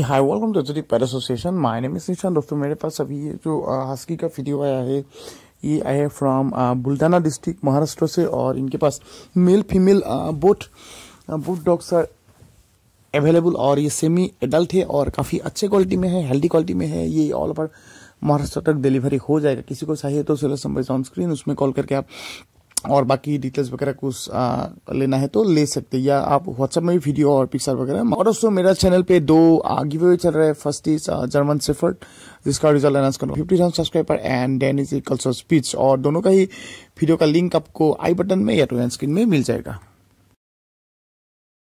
high welcome to the पैर association my name is निशान दोस्तों मेरे पास अभी ये जो हस्की का वीडियो आया है ये आया है फ्रॉम बुल्ताना डिस्ट्रिक्ट महाराष्ट्र से और इनके पास male female both both dogs are available और ये सेमी एडल्ट है और काफ़ी अच्छे क्वालिटी में है हेल्दी क्वालिटी में है ये ऑल ओवर महाराष्ट्र तक डिलीवरी हो जाएगा किसी को चाहिए तो सोलह नंबर ऑन स्क्रीन उसमें कॉल करके आप और बाकी डिटेल्स वगैरह कुछ आ, लेना है तो ले सकते हैं या आप व्हाट्सएप में भी वीडियो और पिक्चर वगैरह और दोस्तों मेरा चैनल पे दो गिव अवे चल रहे हैं फर्स्ट इज जर्मन सेफर्ट जिसका रिजल्ट अनाउंस करना fifty thousand subscriber and then is culture speech और दोनों का ही वीडियो का लिंक आपको आई बटन में या टू एंड स्क्रीन में मिल जाएगा